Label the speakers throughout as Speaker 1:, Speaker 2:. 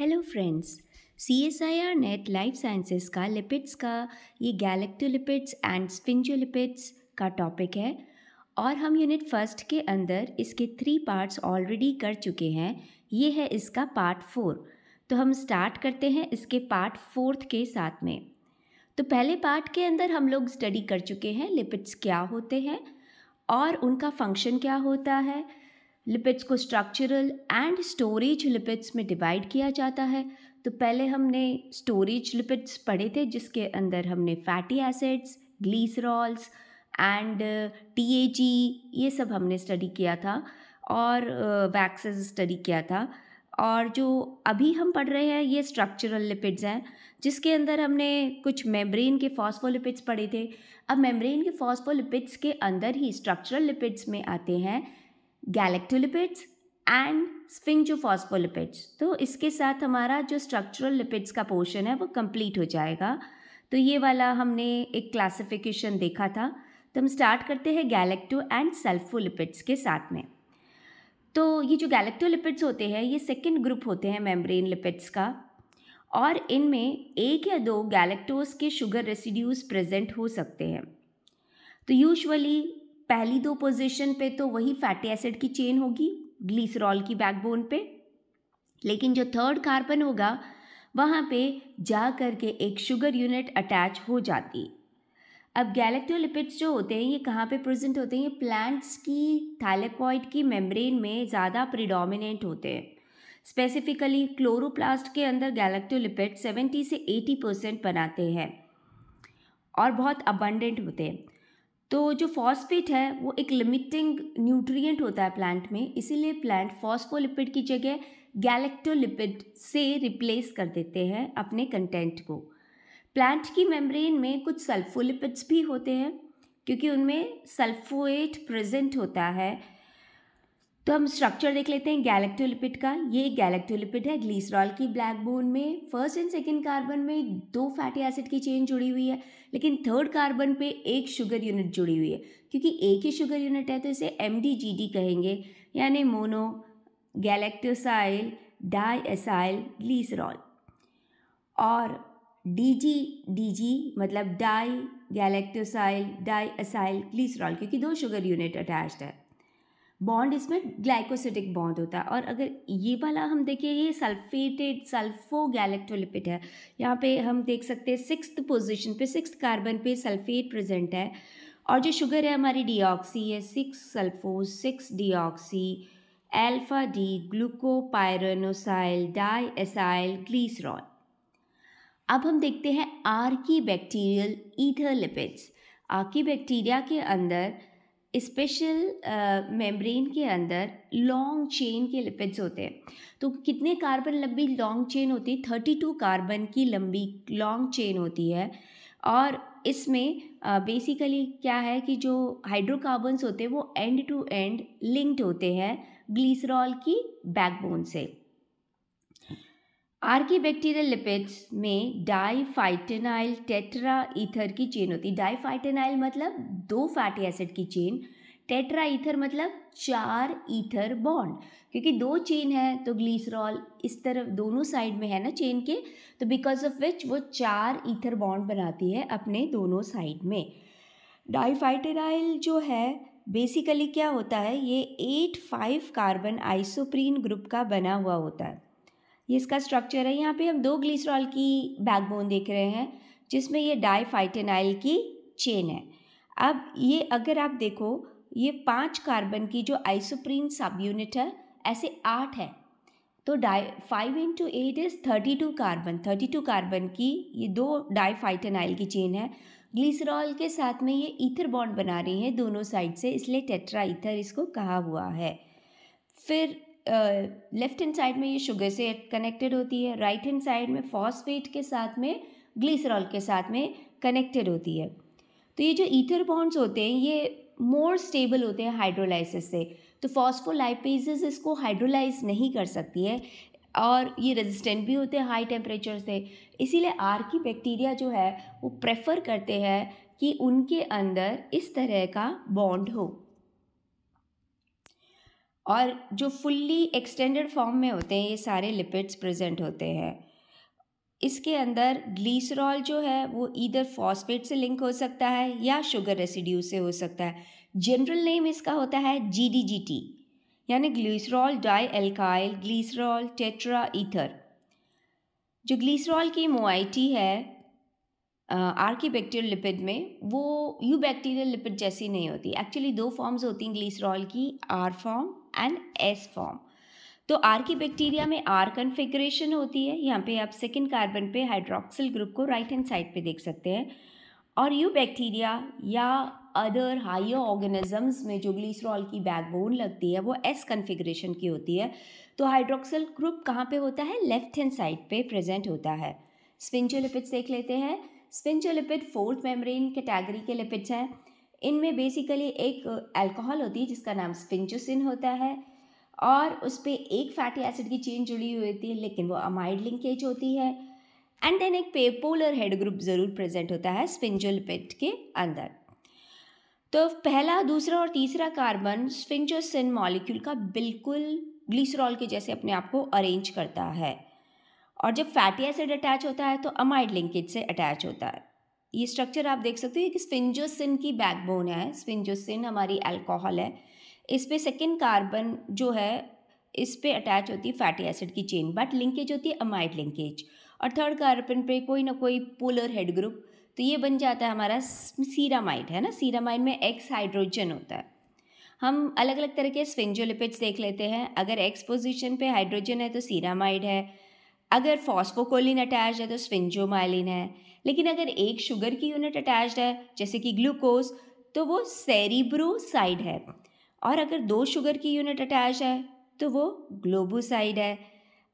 Speaker 1: hello friends C S I R NET life sciences का lipids का ये गैलेक्टोलिपिड्स and स्पिंजोलिपिड्स का टॉपिक है और हम यूनिट फर्स्ट के अंदर इसके थ्री पार्ट्स ऑलरेडी कर चुके हैं ये है इसका पार्ट फोर तो हम स्टार्ट करते हैं इसके पार्ट फोर्थ के साथ में तो पहले पार्ट के अंदर हम लोग स्टडी कर चुके हैं लिपिड्स क्या होते हैं और उनका फंक्शन क्या होता है लिपिड्स को स्ट्रक्चरल एंड स्टोरेज लिपिड्स में डिवाइड किया जाता है तो पहले हमने स्टोरेज लिपिड्स पढ़े थे जिसके अंदर हमने fatty acids glycerols and T ये सब हमने स्टडी किया था और वैक्सेस uh, स्टडी किया था और जो अभी हम पढ़ रहे हैं ये स्ट्रक्चरल लिपिड्स हैं जिसके अंदर हमने कुछ मेम्ब्रेन के फॉस्फोलिपिड्स पढ़े थे अब मेम्ब्रेन के फॉस्फोलिपिड्स के अंदर ही स्ट्रक्चरल लिपिड्स में आते हैं गैलेक्टोलिपिड्स एंड स्फिंगोफॉस्फोलिपिड्स तो इसके साथ हमारा जो स्ट्रक्चरल लिपिड्स का पोर्शन है वो कंप्लीट हो जाएगा तो ये वाला हमने एक क्लासिफिकेशन देखा था तो हम स्टार्ट करते हैं गैलेक्टो एंड सल्फोलिपिड्स के साथ में तो ये जो गैलेक्टोलिपिड्स होते हैं ये सेकेंड ग्रुप होते हैं मेम्ब्रेन लिपिड्स का और इनमें एक या दो गैलेक्टोज के शुगर रेसिड्यूज प्रेजेंट हो सकते हैं तो यूजुअली पहली दो पोजीशन पे तो वही फैटी एसिड की चेन होगी ग्लिसरॉल की बैकबोन पे लेकिन जो थर्ड कार्बन होगा वहाँ पे जा कर के एक शुगर यूनिट अटैच हो जाती अब गैलेक्टोलिपिड्स जो होते हैं ये कहाँ पे प्रेजेंट होते हैं ये प्लांट्स की थैलेकॉइड की मेम्ब्रेन में ज़्यादा प्रिडोमिनेंट होते हैं स्पेसिफिकली क्लोरोप्लास्ट के अंदर गैलेक्टोलिपिड 70 से 80 परसेंट बनाते हैं और बहुत अबंडेंट होते हैं तो जो फॉस्फेट है वो एक लिमिटिंग न्यूट्रिएंट होता है प्लांट में इसीलिए प्लांट फॉस्फोलिपिड की जगह गैलेक्टोलिपिड से रिप्लेस कर देते हैं अपने कंटेंट को प्लांट की मेम्ब्रेन में कुछ सल्फोलिपिड्स भी होते हैं क्योंकि उनमें सल्फोएट प्रेजेंट होता है तो हम स्ट्रक्चर देख लेते हैं गैलेक्टोलिपिड का ये गैलेक्टोलिपिड है ग्लीसरॉल की ब्लैक बोन में फर्स्ट एंड सेकेंड कार्बन में दो फैटी एसिड की चेन जुड़ी हुई है लेकिन थर्ड कार्बन पे एक शुगर यूनिट जुड़ी हुई है क्योंकि एक ही शुगर यूनिट है तो इसे एम कहेंगे यानी मोनो गैलेक्टोसाइल डाईसाइल ग्लीसरॉल और डी जी मतलब डाई गैलेक्टोसाइल डाईसाइल ग्लीसरॉल क्योंकि दो शुगर यूनिट अटैच्ड है बॉन्ड इसमें ग्लाइकोसिटिक बॉन्ड होता है और अगर ये वाला हम देखें ये सल्फेटेड सल्फो गैलेक्ट्रोलिपिड है यहाँ पे हम देख सकते हैं सिक्स पोजीशन पे सिक्स कार्बन पे सल्फेट प्रेजेंट है और जो शुगर है हमारी डीऑक्सी है six sulpho six deoxy alpha D glucopyranosyl diacyl glycerol अब हम देखते हैं archae bacterial ether lipids are की बैक्टीरिया के अंदर स्पेशल मेम्ब्रेन uh, के अंदर लॉन्ग चेन के लिपिड्स होते हैं तो कितने कार्बन लंबी लॉन्ग चेन होती है थर्टी टू कार्बन की लंबी लॉन्ग चेन होती है और इसमें बेसिकली uh, क्या है कि जो हाइड्रोकार्बन्स होते हैं वो एंड टू एंड लिंक्ड होते हैं ग्लीसरॉल की बैकबोन से बैक्टीरियल लिपिड्स में डाईफाइटेनाइल टेट्रा ईथर की चेन होती है डाईफाइटेनाइल मतलब दो फैटी एसिड की चेन टेट्रा ईथर मतलब चार ईथर बॉन्ड क्योंकि दो चेन है तो ग्लीसरॉल इस तरफ दोनों साइड में है ना चेन के तो बिकॉज ऑफ विच वो चार ईथर बॉन्ड बनाती है अपने दोनों साइड में डाईफाइटेनाइल जो है बेसिकली क्या होता है ये eight five carbon isoprene group का बना हुआ होता है ये इसका स्ट्रक्चर है यहाँ पे हम दो ग्लिसरॉल की बैकबोन देख रहे हैं जिसमें ये डाईफाइटेनाइल की चेन है अब ये अगर आप देखो ये पांच कार्बन की जो आइसोप्रीन सब यूनिट है ऐसे आठ है तो di five into eight is thirty two carbon thirty two carbon की ये दो डाईफाइटेनाइल की चेन है ग्लिसरॉल के साथ में ये ईथर बॉन्ड बना रही है दोनों साइड से इसलिए टेट्रा ईथर इसको कहा हुआ है फिर लेफ्ट हैंड साइड में ये शुगर से कनेक्टेड होती है राइट हैंड साइड में फॉस्फेट के साथ में ग्लिसरॉल के साथ में कनेक्टेड होती है तो ये जो ईथर बॉन्ड्स होते हैं ये मोर स्टेबल होते हैं हाइड्रोलाइसिस से तो फॉस्फोलाइपेज इसको हाइड्रोलाइज नहीं कर सकती है और ये रेजिस्टेंट भी होते हैं हाई टेम्परेचर से इसीलिए आर की बैक्टीरिया जो है वो प्रेफर करते हैं कि उनके अंदर इस तरह का बॉन्ड हो और जो फुल्ली एक्सटेंडेड फॉर्म में होते हैं ये सारे लिपिड्स प्रेजेंट होते हैं इसके अंदर ग्लीसरॉल जो है वो इधर फॉस्फेट से लिंक हो सकता है या शुगर रेसिड्यू से हो सकता है जनरल नेम इसका होता है जी यानी glycerol di alkyl glycerol tetra ether जो ग्लीसरॉल की मोआइटी है आर्कीबैक्टीरियल लिपिड में वो यू बैक्टीरियल लिपिड जैसी नहीं होती एक्चुअली दो फॉर्म्स होती हैं ग्लीसरॉल की R form and S form तो आर की बैक्टीरिया में आर कन्फिग्रेशन होती है यहाँ पे आप सेकेंड कार्बन पे हाइड्रोक्सिल ग्रुप को राइट हैंड साइड पे देख सकते हैं और यू बैक्टीरिया या अदर हाइयर ऑर्गेनिजम्स में जो ग्लिसरॉल की बैकबोन लगती है वो एस कन्फिग्रेशन की होती है तो हाइड्रोक्सिल ग्रुप कहाँ पे होता है लेफ्ट हैंड साइड पे प्रेजेंट होता है स्पिंचोलिपिड्स देख लेते हैं स्पिंचोलिपिड फोर्थ मेम्ब्रेन कैटेगरी के लिपिड्स हैं इनमें बेसिकली एक अल्कोहल होती है जिसका नाम स्फिंचोसिन होता है और उस पर एक फैटी एसिड की चेन जुड़ी हुई होती है लेकिन वो अमाइड लिंकेज होती है एंड देन एक पेपोलर हेड ग्रुप ज़रूर प्रेजेंट होता है स्पिंजोलिपिड के अंदर तो पहला दूसरा और तीसरा कार्बन स्फिंचोसिन मॉलिक्यूल का बिल्कुल ग्लिसरॉल के जैसे अपने आप को अरेंज करता है और जब फैटी एसिड अटैच होता है तो अमाइड लिंकेज से अटैच होता है ये स्ट्रक्चर आप देख सकते हो कि स्फिंजोसिन की बैकबोन है स्पिंजोसिन हमारी अल्कोहल है इस पर सेकेंड कार्बन जो है इस पर अटैच होती है फैटी एसिड की चेन बट लिंकेज होती है अमाइड लिंकेज और थर्ड कार्बन पे कोई ना कोई पोलर हेड ग्रुप तो ये बन जाता है हमारा सीरामाइड है ना सीरामाइड में एक्स हाइड्रोजन होता है हम अलग अलग तरह के स्विंजोलिपिड्स देख लेते हैं अगर एक्स पोजिशन पर हाइड्रोजन है तो सीरामाइड है अगर फॉस्फोकोलिन अटैच है तो स्फिंजोमाइलिन है लेकिन अगर एक शुगर की यूनिट अटैच्ड है जैसे कि ग्लूकोज तो वो सेरिब्रोसाइड है और अगर दो शुगर की यूनिट अटैच है तो वो ग्लोबोसाइड है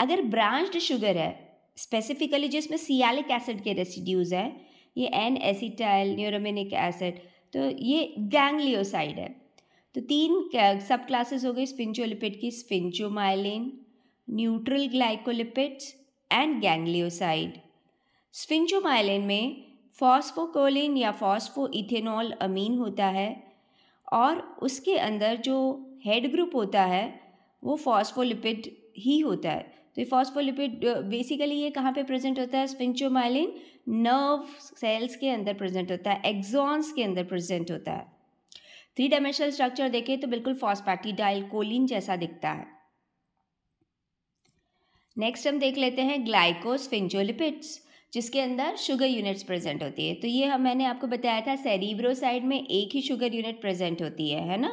Speaker 1: अगर ब्रांच्ड शुगर है स्पेसिफिकली जिसमें सियालिक एसिड के रेसिड्यूज़ हैं ये एन एसिटाइल न्यूरोमिनिक एसिड तो ये गैंगलियोसाइड है तो तीन सब क्लासेस हो गई स्पिंचोलिपिड की sphingomyelin neutral glycolipids and ganglioside sphingomyelin में फॉस्फोकोलिन या फॉस्फो इथेनॉल अमीन होता है और उसके अंदर जो हेड ग्रुप होता है वो फॉस्फोलिपिड ही होता है तो ये फॉस्फोलिपिड बेसिकली ये कहाँ पे प्रेजेंट होता है स्पिंचोमाइलिन नर्व सेल्स के अंदर प्रेजेंट होता है एग्जॉन्स के अंदर प्रेजेंट होता है थ्री डायमेंशनल स्ट्रक्चर देखें तो बिल्कुल फॉस्पैटिडाइल कोलिन जैसा दिखता है नेक्स्ट हम देख लेते हैं ग्लाइकोस फिंचोलिपिड्स जिसके अंदर शुगर यूनिट्स प्रेजेंट होती है तो ये हम मैंने आपको बताया था सेरिब्रोसाइड में एक ही शुगर यूनिट प्रेजेंट होती है है ना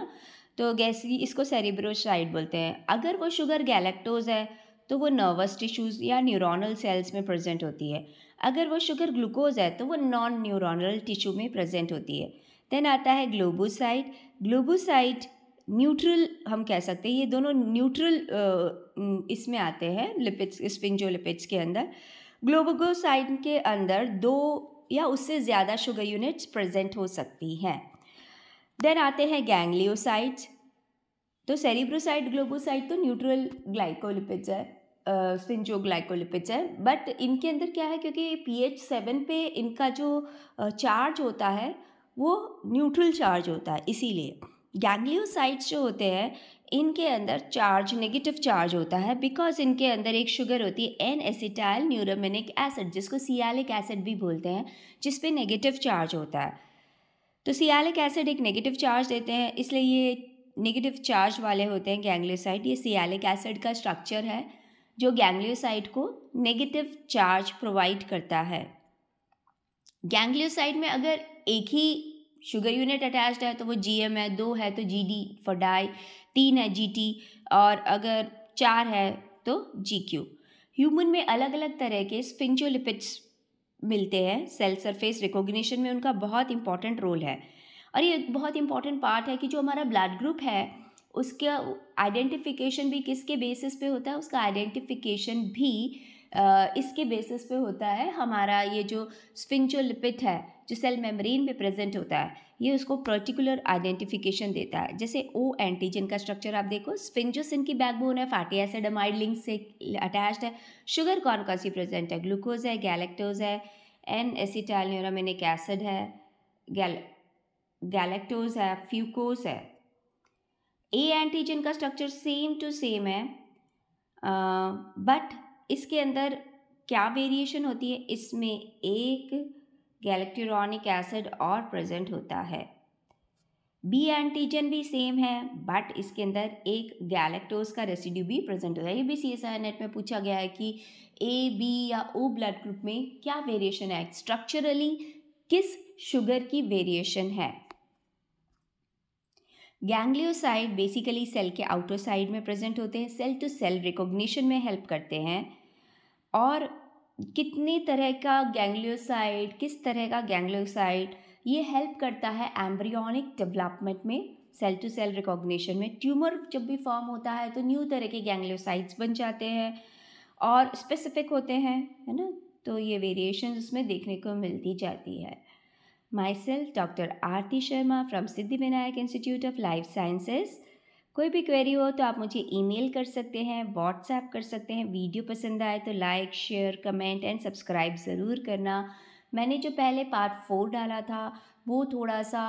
Speaker 1: तो गैसी इसको सेरिब्रोसाइड बोलते हैं अगर वो शुगर गैलेक्टोज है तो वो नर्वस टिश्यूज़ या न्यूरोनल सेल्स में प्रेजेंट होती है अगर वो शुगर ग्लूकोज है तो वो नॉन न्यूरोनल टिश्यू में प्रेजेंट होती है देन आता है ग्लोबोसाइट ग्लोबोसाइट न्यूट्रल हम कह सकते हैं ये दोनों न्यूट्रल इसमें आते हैं लिपिड्स लिपिड्स के अंदर ग्लोबोगोसाइड के अंदर दो या उससे ज़्यादा शुगर यूनिट्स प्रेजेंट हो सकती हैं देन आते हैं गैंग्लियोसाइट्स तो सेरिब्रोसाइड ग्लोबोसाइड तो न्यूट्रल ग्लाइकोलिपिड्स है स्पिंजो ग्लाइकोलिपिड्स है बट इनके अंदर क्या है क्योंकि पी एच सेवन पे इनका जो चार्ज होता है वो न्यूट्रल चार्ज होता है इसीलिए गैंग्लियोसाइट्स जो होते हैं इनके अंदर चार्ज नेगेटिव चार्ज होता है बिकॉज इनके अंदर एक शुगर होती है एन एसिटाइल न्यूरोमिनिक एसिड जिसको सियालिक एसिड भी बोलते हैं जिस पे नेगेटिव चार्ज होता है तो सियालिक एसिड एक नेगेटिव चार्ज देते हैं इसलिए ये नेगेटिव चार्ज वाले होते हैं गैंग्लियोसाइट ये सियालिक एसिड का स्ट्रक्चर है जो गैंग्लियोसाइट को नेगेटिव चार्ज प्रोवाइड करता है गैंग्लियोसाइट में अगर एक ही शुगर यूनिट अटैच्ड है तो वो जी एम है दो है तो जी डी फॉर डाई तीन है जी टी और अगर चार है तो जी क्यू ह्यूमन में अलग अलग तरह के स्पिंचोलिपिड्स मिलते हैं सेल सरफेस रिकॉग्निशन में उनका बहुत इंपॉर्टेंट रोल है और ये बहुत इंपॉर्टेंट पार्ट है कि जो हमारा ब्लड ग्रुप है उसका आइडेंटिफिकेशन भी किसके बेसिस पे होता है उसका आइडेंटिफिकेशन भी इसके बेसिस पे होता है हमारा ये जो स्फिंचोलिपिट है जो सेल मेम्ब्रेन में प्रेजेंट होता है ये उसको पर्टिकुलर आइडेंटिफिकेशन देता है जैसे ओ एंटीजन का स्ट्रक्चर आप देखो स्पिंजोसिन की बैकबोन है फैटी एसिड अमाइड लिंक से अटैच्ड है शुगर कौन कौन सी प्रेजेंट है ग्लूकोज है गैलेक्टोज है एन एसिटाइल एसिड है गैल गैलेक्टोज है फ्यूकोज है ए एंटीजन का स्ट्रक्चर सेम टू सेम है बट uh, इसके अंदर क्या वेरिएशन होती है इसमें एक गैलेक्टिरॉनिक एसिड और प्रेजेंट होता है बी एंटीजन भी सेम है बट इसके अंदर एक गैलेक्टोज का रेसिड्यू भी प्रेजेंट होता है ये भी सी एस आई नेट में पूछा गया है कि ए बी या ओ ब्लड ग्रुप में क्या वेरिएशन है स्ट्रक्चरली किस शुगर की वेरिएशन है गैंग्लियोसाइड बेसिकली सेल के आउटर साइड में प्रेजेंट होते हैं सेल टू सेल रिकॉग्निशन में हेल्प करते हैं और कितने तरह का गैंग्लियोसाइट किस तरह का गैंग्लियोसाइट ये हेल्प करता है एम्ब्रियोनिक डेवलपमेंट में सेल टू सेल रिकॉग्निशन में ट्यूमर जब भी फॉर्म होता है तो न्यू तरह के गैंग्लियोसाइट्स बन जाते हैं और स्पेसिफिक होते हैं है ना तो ये वेरिएशन उसमें देखने को मिलती जाती है myself doctor Aarti Sharma from Siddhi Vinayak institute of life sciences कोई भी क्वेरी हो तो आप मुझे ईमेल कर सकते हैं व्हाट्सएप कर सकते हैं वीडियो पसंद आए तो like share comment and subscribe ज़रूर करना मैंने जो पहले पार्ट फोर डाला था वो थोड़ा सा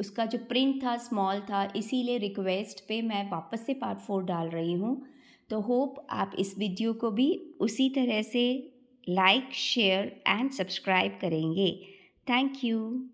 Speaker 1: उसका जो प्रिंट था स्मॉल था इसीलिए रिक्वेस्ट पे मैं वापस से पार्ट फोर डाल रही हूँ तो होप आप इस वीडियो को भी उसी तरह से लाइक शेयर एंड सब्सक्राइब करेंगे थैंक यू